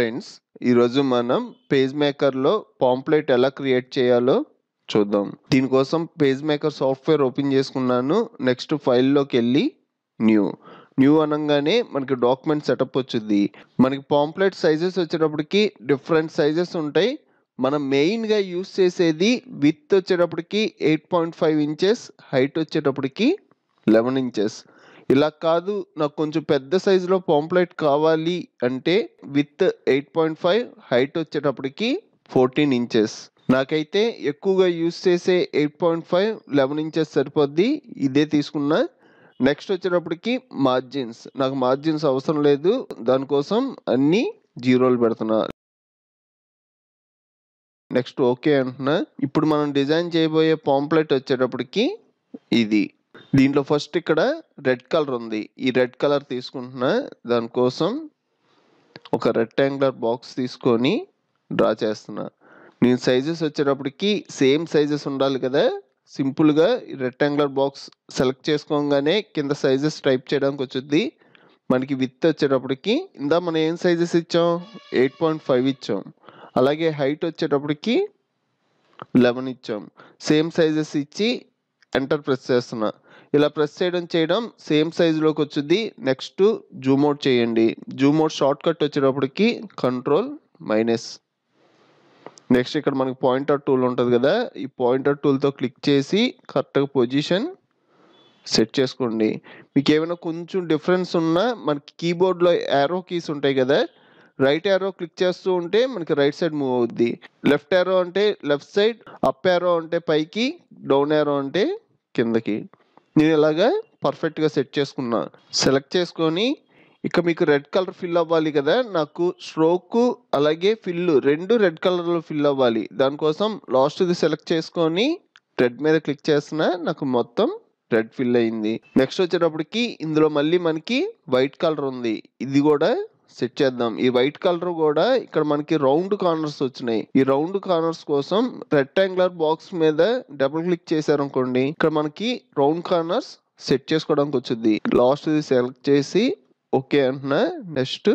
friends ఈరోజు మనం page మేకర్లో పాంప్లెట్ ఎలా క్రియేట్ చేయాలో చూద్దాం దీనికోసం పేజ్ మేకర్ సాఫ్ట్వేర్ ఓపెన్ చేసుకున్నాను నెక్స్ట్ ఫైల్లోకి వెళ్ళి న్యూ న్యూ అనగానే మనకి డాక్యుమెంట్ సెటప్ వచ్చింది మనకి పాంప్లెట్ సైజెస్ వచ్చేటప్పటికి డిఫరెంట్ సైజెస్ ఉంటాయి మనం మెయిన్గా యూస్ చేసేది విత్ వచ్చేటప్పటికి eight point five inches height వచ్చేటప్పటికి లెవెన్ ఇంచెస్ ఇలా కాదు నాకు కొంచెం పెద్ద సైజులో పాంప్లెట్ కావాలి అంటే width eight point five height వచ్చేటప్పటికి ఫోర్టీన్ ఇంచెస్ నాకైతే ఎక్కువగా యూస్ చేసే eight point five eleven inches సరిపోద్ది ఇదే తీసుకున్నా నెక్స్ట్ వచ్చేటప్పటికి మార్జిన్స్ నాకు మార్జిన్స్ అవసరం లేదు దానికోసం అన్నీ జీరోలు పెడుతున్నా నెక్స్ట్ ఓకే అంటున్నా ఇప్పుడు మనం డిజైన్ చేయబోయే పాంప్లెట్ వచ్చేటప్పటికి ఇది దీంట్లో ఫస్ట్ ఇక్కడ రెడ్ కలర్ ఉంది ఈ రెడ్ కలర్ తీసుకుంటున్నా దానికోసం ఒక రెక్టాంగులర్ బాక్స్ తీసుకొని డ్రా చేస్తున్నా నేను సైజెస్ వచ్చేటప్పటికి సేమ్ సైజెస్ ఉండాలి కదా సింపుల్గా రెక్టాంగులర్ బాక్స్ సెలెక్ట్ చేసుకోగానే కింద సైజెస్ టైప్ చేయడానికి వచ్చింది మనకి విత్ వచ్చేటప్పటికి ఇందా మనం ఏం సైజెస్ ఇచ్చాం ఎయిట్ పాయింట్ ఫైవ్ ఇచ్చాం అలాగే హైట్ వచ్చేటప్పటికి లెవెన్ ఇచ్చాం సేమ్ సైజెస్ ఇచ్చి ఎంటర్ ప్రెస్ చేస్తున్నా ఇలా ప్రెస్ చేయడం చేయడం సేమ్ సైజులోకి వచ్చింది నెక్స్ట్ జూమ్ చేయండి జూమ్ షార్ట్ కట్ వచ్చేటప్పటికి కంట్రోల్ మైనస్ నెక్స్ట్ ఇక్కడ మనకి పాయింటర్ టూల్ ఉంటుంది కదా ఈ పాయింటర్ టూల్తో క్లిక్ చేసి కరెక్ట్గా పొజిషన్ సెట్ చేసుకోండి మీకు ఏమైనా కొంచెం డిఫరెన్స్ ఉన్నా మనకి కీబోర్డ్లో యారో కీస్ ఉంటాయి కదా రైట్ యారో క్లిక్ చేస్తూ ఉంటే మనకి రైట్ సైడ్ మూవ్ అవుద్ది లెఫ్ట్ యారో అంటే లెఫ్ట్ సైడ్ అప్ యారో అంటే పైకి డౌన్ యారో అంటే కిందకి నేను ఇలాగా పర్ఫెక్ట్గా సెట్ చేసుకున్నా సెలెక్ట్ చేసుకొని ఇక మీకు రెడ్ కలర్ ఫిల్ అవ్వాలి కదా నాకు స్ట్రోక్ అలాగే ఫిల్ రెండు రెడ్ కలర్లో ఫిల్ అవ్వాలి దానికోసం లాస్ట్ది సెలెక్ట్ చేసుకొని రెడ్ మీద క్లిక్ చేసిన నాకు మొత్తం రెడ్ ఫిల్ అయింది నెక్స్ట్ వచ్చేటప్పటికి ఇందులో మళ్ళీ మనకి వైట్ కలర్ ఉంది ఇది కూడా సెట్ చేద్దాం ఈ వైట్ కలర్ కూడా ఇక్కడ మనకి రౌండ్ కార్నర్స్ వచ్చినాయి ఈ రౌండ్ కార్నర్స్ కోసం రెక్టాంగులర్ బాక్స్ మీద డబుల్ క్లిక్ అనుకోండి ఇక్కడ మనకి రౌండ్ కార్నర్స్ సెట్ చేసుకోవడానికి వచ్చింది లాస్ట్ సెలెక్ట్ చేసి ఓకే అంటున్నా నెక్స్ట్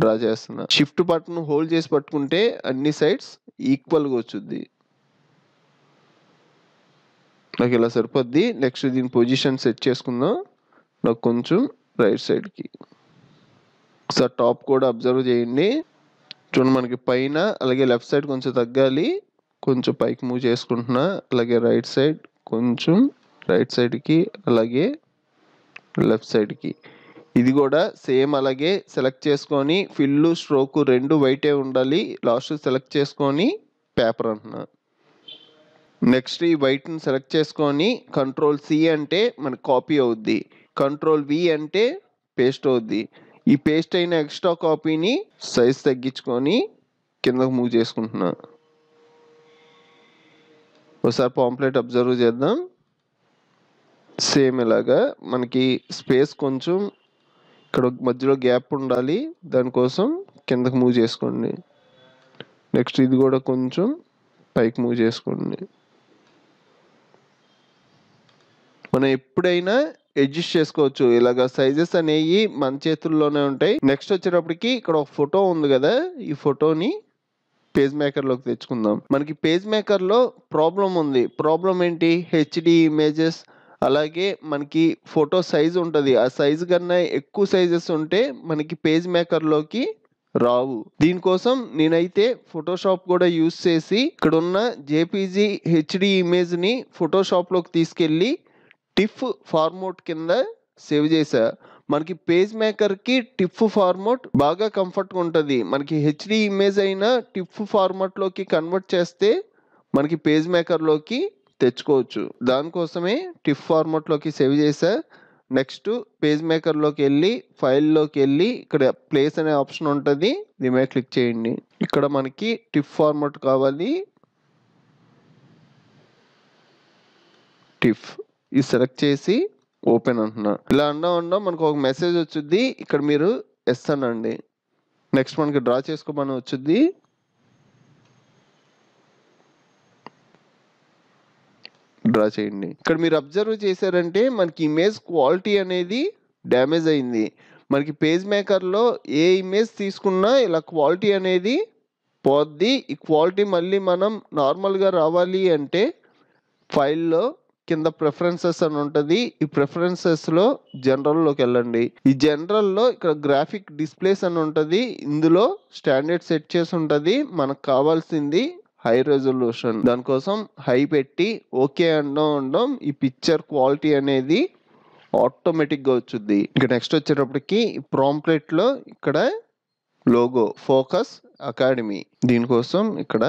డ్రా చేస్తున్నా షిఫ్ట్ బటన్ హోల్డ్ చేసి పట్టుకుంటే అన్ని సైడ్స్ ఈక్వల్గా వచ్చింది నాకు ఇలా సరిపోద్ది నెక్స్ట్ దీని పొజిషన్ సెట్ చేసుకుందాం నాకు కొంచెం రైట్ సైడ్కి ఒకసారి టాప్ కూడా అబ్జర్వ్ చేయండి చూడండి మనకి పైన అలాగే లెఫ్ట్ సైడ్ కొంచెం తగ్గాలి కొంచెం పైకి మూవ్ చేసుకుంటున్నా అలాగే రైట్ సైడ్ కొంచెం రైట్ సైడ్కి అలాగే లెఫ్ట్ సైడ్కి ఇది కూడా సేమ్ అలాగే సెలెక్ట్ చేసుకొని ఫిల్లు స్ట్రోక్ రెండు వైటే ఉండాలి లాస్ట్ సెలెక్ట్ చేసుకొని పేపర్ అంటున్నా నెక్స్ట్ ఈ వైట్ని సెలెక్ట్ చేసుకొని కంట్రోల్ సి అంటే మనకు కాపీ అవుద్ది కంట్రోల్ వి అంటే పేస్ట్ అవుద్ది ఈ పేస్ట్ అయిన ఎక్స్ట్రా కాపీని సైజ్ తగ్గించుకొని కిందకు మూవ్ చేసుకుంటున్నా ఒకసారి పాంప్లెట్ అబ్జర్వ్ చేద్దాం సేమ్ ఇలాగా మనకి స్పేస్ కొంచెం ఇక్కడ మధ్యలో గ్యాప్ ఉండాలి దానికోసం కిందకు మూవ్ చేసుకోండి నెక్స్ట్ ఇది కూడా కొంచెం పైకి మూవ్ చేసుకోండి మనం ఎప్పుడైనా అడ్జస్ట్ చేసుకోవచ్చు ఇలాగ సైజెస్ అనేవి మన చేతుల్లోనే ఉంటాయి నెక్స్ట్ వచ్చేటప్పటికి ఇక్కడ ఒక ఫోటో ఉంది కదా ఈ ఫోటోని పేజ్ మేకర్లోకి తెచ్చుకుందాం మనకి పేజ్ మేకర్లో ప్రాబ్లం ఉంది ప్రాబ్లం ఏంటి హెచ్డి ఇమేజెస్ అలాగే మనకి ఫోటో సైజు ఉంటుంది ఆ సైజు కన్నా ఎక్కువ సైజెస్ ఉంటే మనకి పేజ్ మేకర్లోకి రావు దీనికోసం నేనైతే ఫోటోషాప్ కూడా యూస్ చేసి ఇక్కడున్న జేపీజీ హెచ్డి ఇమేజ్ని ఫోటోషాప్లోకి తీసుకెళ్ళి టిఫ్ ఫార్మోట్ కింద సేవ్ చేసా మనకి పేజ్ మేకర్కి టిఫ్ ఫార్మోట్ బాగా కంఫర్ట్గా ఉంటుంది మనకి హెచ్డి ఇమేజ్ అయినా టిఫ్ ఫార్మాట్లోకి కన్వర్ట్ చేస్తే మనకి పేజ్ మేకర్లోకి తెచ్చుకోవచ్చు దానికోసమే టిఫ్ ఫార్మాట్లోకి సేవ్ చేసా నెక్స్ట్ పేజ్ మేకర్లోకి వెళ్ళి ఫైల్లోకి వెళ్ళి ఇక్కడ ప్లేస్ అనే ఆప్షన్ ఉంటుంది దీని మీద క్లిక్ చేయండి ఇక్కడ మనకి టిఫ్ ఫార్మాట్ కావాలి టిఫ్ ఇది సెలెక్ట్ చేసి ఓపెన్ అంటున్నా ఇలా అన్నా ఉన్నా మనకు ఒక మెసేజ్ వచ్చింది ఇక్కడ మీరు ఎస్ అనండి నెక్స్ట్ మనకి డ్రా చేసుకోమని వచ్చింది డ్రా చేయండి ఇక్కడ మీరు అబ్జర్వ్ చేశారంటే మనకి ఇమేజ్ క్వాలిటీ అనేది డ్యామేజ్ అయింది మనకి పేజ్ మేకర్లో ఏ ఇమేజ్ తీసుకున్నా ఇలా క్వాలిటీ అనేది పోద్ది ఈ క్వాలిటీ మళ్ళీ మనం నార్మల్గా రావాలి అంటే ఫైల్లో కింద ప్రిఫరెన్సెస్ అని ఉంటుంది ఈ ప్రిఫరెన్సెస్లో లోకి వెళ్ళండి ఈ జనరల్లో ఇక్కడ గ్రాఫిక్ డిస్ప్లేస్ అని ఉంటుంది ఇందులో స్టాండర్డ్ సెట్ చేసి ఉంటుంది మనకు కావాల్సింది హై రెజల్యూషన్ దానికోసం హై పెట్టి ఓకే అండం ఉండడం ఈ పిక్చర్ క్వాలిటీ అనేది ఆటోమేటిక్గా వచ్చుద్ది ఇక నెక్స్ట్ వచ్చేటప్పటికి ప్రాంప్లెట్లో ఇక్కడ లోగో ఫోకస్ అకాడమీ దీనికోసం ఇక్కడ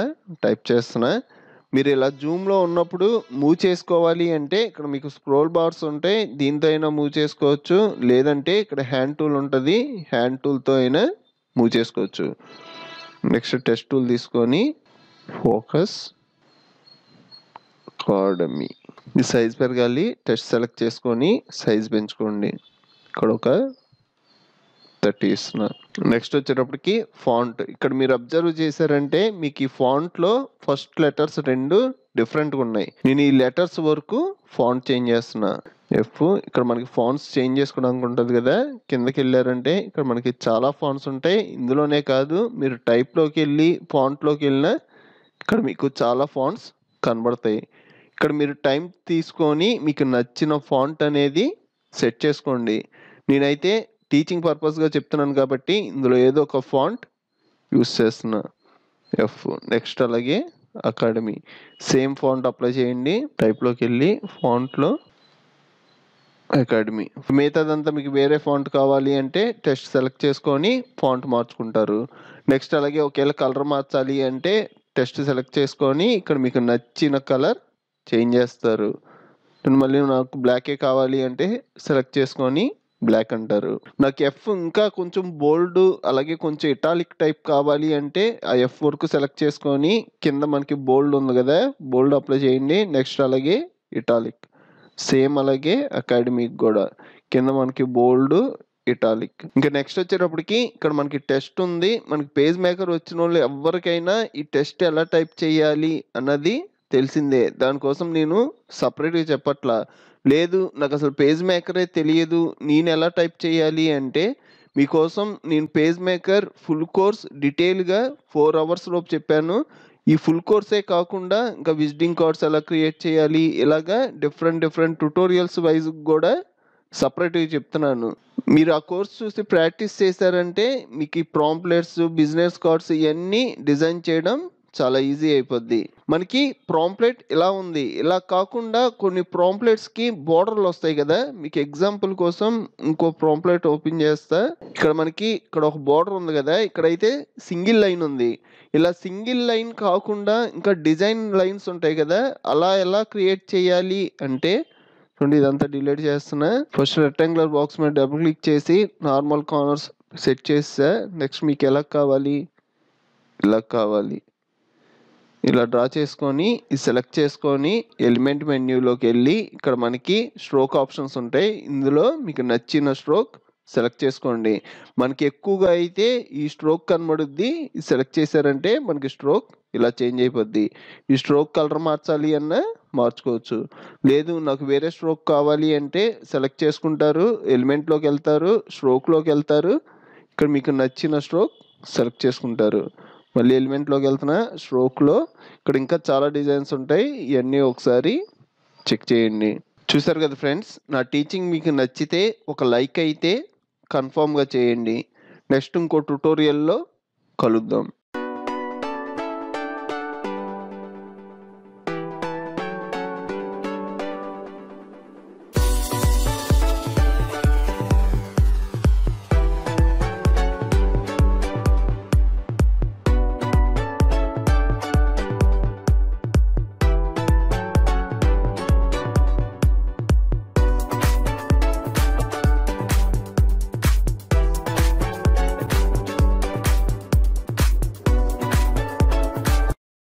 టైప్ చేస్తున్నా మీరు ఇలా జూమ్లో ఉన్నప్పుడు మూవ్ చేసుకోవాలి అంటే ఇక్కడ మీకు స్క్రోల్ బార్స్ ఉంటాయి దీంతో అయినా మూవ్ చేసుకోవచ్చు లేదంటే ఇక్కడ హ్యాండ్ టూల్ ఉంటుంది హ్యాండ్ టూల్తో అయినా మూవ్ చేసుకోవచ్చు నెక్స్ట్ టెస్ట్ టూల్ తీసుకొని ఫోకస్ అకాడమీ మీ సైజ్ పెరగాలి టెస్ట్ సెలెక్ట్ చేసుకొని సైజ్ పెంచుకోండి ఇక్కడ ఒక థర్టీ ఇస్తున్నా నెక్స్ట్ వచ్చేటప్పటికి ఫాంట్ ఇక్కడ మీరు అబ్జర్వ్ చేశారంటే మీకు ఈ ఫాంట్లో ఫస్ట్ లెటర్స్ రెండు డిఫరెంట్గా ఉన్నాయి నేను ఈ లెటర్స్ వరకు ఫాంట్ చేంజ్ చేస్తున్నా ఎఫ్ ఇక్కడ మనకి ఫాంట్స్ చేంజ్ చేసుకోవడానికి ఉంటుంది కదా కిందకి వెళ్ళారంటే ఇక్కడ మనకి చాలా ఫాంట్స్ ఉంటాయి ఇందులోనే కాదు మీరు టైప్లోకి వెళ్ళి ఫాంట్లోకి వెళ్ళినా ఇక్కడ మీకు చాలా ఫాంట్స్ కనబడతాయి ఇక్కడ మీరు టైం తీసుకొని మీకు నచ్చిన ఫాంట్ అనేది సెట్ చేసుకోండి నేనైతే టీచింగ్ పర్పస్గా చెప్తున్నాను కాబట్టి ఇందులో ఏదో ఒక ఫాంట్ యూస్ చేస్తున్నా ఎఫ్ నెక్స్ట్ అలాగే అకాడమీ సేమ్ ఫాంట్ అప్లై చేయండి టైప్లోకి వెళ్ళి ఫాంట్లో అకాడమీ మిగతాదంతా మీకు వేరే ఫాంట్ కావాలి అంటే టెస్ట్ సెలెక్ట్ చేసుకొని ఫాంట్ మార్చుకుంటారు నెక్స్ట్ అలాగే ఒకవేళ కలర్ మార్చాలి అంటే టెస్ట్ సెలెక్ట్ చేసుకొని ఇక్కడ మీకు నచ్చిన కలర్ చేంజ్ చేస్తారు మళ్ళీ నాకు బ్లాకే కావాలి అంటే సెలెక్ట్ చేసుకొని బ్లాక్ అంటారు నాకు ఎఫ్ ఇంకా కొంచెం బోల్డ్ అలాగే కొంచెం ఇటాలిక్ టైప్ కావాలి అంటే ఆ ఎఫ్ వరకు సెలెక్ట్ చేసుకొని కింద మనకి బోల్డ్ ఉంది కదా బోల్డ్ అప్లై చేయండి నెక్స్ట్ అలాగే ఇటాలిక్ సేమ్ అలాగే అకాడమిక్ కూడా కింద మనకి బోల్డ్ ఇటాలిక్ ఇంకా నెక్స్ట్ వచ్చేటప్పటికి ఇక్కడ మనకి టెస్ట్ ఉంది మనకి పేజ్ మేకర్ వచ్చిన వాళ్ళు ఎవరికైనా ఈ టెస్ట్ ఎలా టైప్ చేయాలి అన్నది తెలిసిందే దానికోసం నేను సపరేట్గా చెప్పట్లా లేదు నాకు అసలు పేజ్ మేకరే తెలియదు నేను ఎలా టైప్ చేయాలి అంటే మీకోసం నేను పేజ్ మేకర్ ఫుల్ కోర్స్ డీటెయిల్గా ఫోర్ అవర్స్ లోపు చెప్పాను ఈ ఫుల్ కోర్సే కాకుండా ఇంకా విజిటింగ్ కార్డ్స్ ఎలా క్రియేట్ చేయాలి ఇలాగా డిఫరెంట్ డిఫరెంట్ ట్యుటోరియల్స్ వైజ్ కూడా సపరేట్గా చెప్తున్నాను మీరు ఆ కోర్స్ చూసి ప్రాక్టీస్ చేశారంటే మీకు ఈ ప్రాంప్లెట్స్ బిజినెస్ కార్డ్స్ ఇవన్నీ డిజైన్ చేయడం చాలా ఈజీ అయిపోద్ది మనకి ప్రాంప్లెట్ ఇలా ఉంది ఇలా కాకుండా కొన్ని ప్రాంప్లెట్స్కి బోర్డర్లు వస్తాయి కదా మీకు ఎగ్జాంపుల్ కోసం ఇంకో ప్రాంప్లెట్ ఓపెన్ చేస్తా ఇక్కడ మనకి ఇక్కడ ఒక బోర్డర్ ఉంది కదా ఇక్కడ అయితే సింగిల్ లైన్ ఉంది ఇలా సింగిల్ లైన్ కాకుండా ఇంకా డిజైన్ లైన్స్ ఉంటాయి కదా అలా ఎలా క్రియేట్ చేయాలి అంటే చూడండి ఇదంతా డిలీట్ చేస్తున్నా ఫస్ట్ రెక్టాంగులర్ బాక్స్ మీద డబుల్ క్లిక్ చేసి నార్మల్ కార్నర్స్ సెట్ చేస్తా నెక్స్ట్ మీకు ఎలా కావాలి ఇలా కావాలి ఇలా డ్రా చేసుకొని సెలెక్ట్ చేసుకొని ఎలిమెంట్ మెన్యూలోకి వెళ్ళి ఇక్కడ మనకి స్ట్రోక్ ఆప్షన్స్ ఉంటాయి ఇందులో మీకు నచ్చిన స్ట్రోక్ సెలెక్ట్ చేసుకోండి మనకి ఎక్కువగా అయితే ఈ స్ట్రోక్ కనబడుద్ది సెలెక్ట్ చేశారంటే మనకి స్ట్రోక్ ఇలా చేంజ్ అయిపోద్ది ఈ స్ట్రోక్ కలర్ మార్చాలి అన్న మార్చుకోవచ్చు లేదు నాకు వేరే స్ట్రోక్ కావాలి అంటే సెలెక్ట్ చేసుకుంటారు ఎలిమెంట్లోకి వెళ్తారు స్ట్రోక్లోకి వెళ్తారు ఇక్కడ మీకు నచ్చిన స్ట్రోక్ సెలెక్ట్ చేసుకుంటారు మళ్ళీ ఎలిమెంట్లోకి వెళ్తున్నా స్ట్రోక్లో ఇక్కడ ఇంకా చాలా డిజైన్స్ ఉంటాయి ఇవన్నీ ఒకసారి చెక్ చేయండి చూసారు కదా ఫ్రెండ్స్ నా టీచింగ్ మీకు నచ్చితే ఒక లైక్ అయితే కన్ఫామ్గా చేయండి నెక్స్ట్ ఇంకో ట్యుటోరియల్లో కలుద్దాం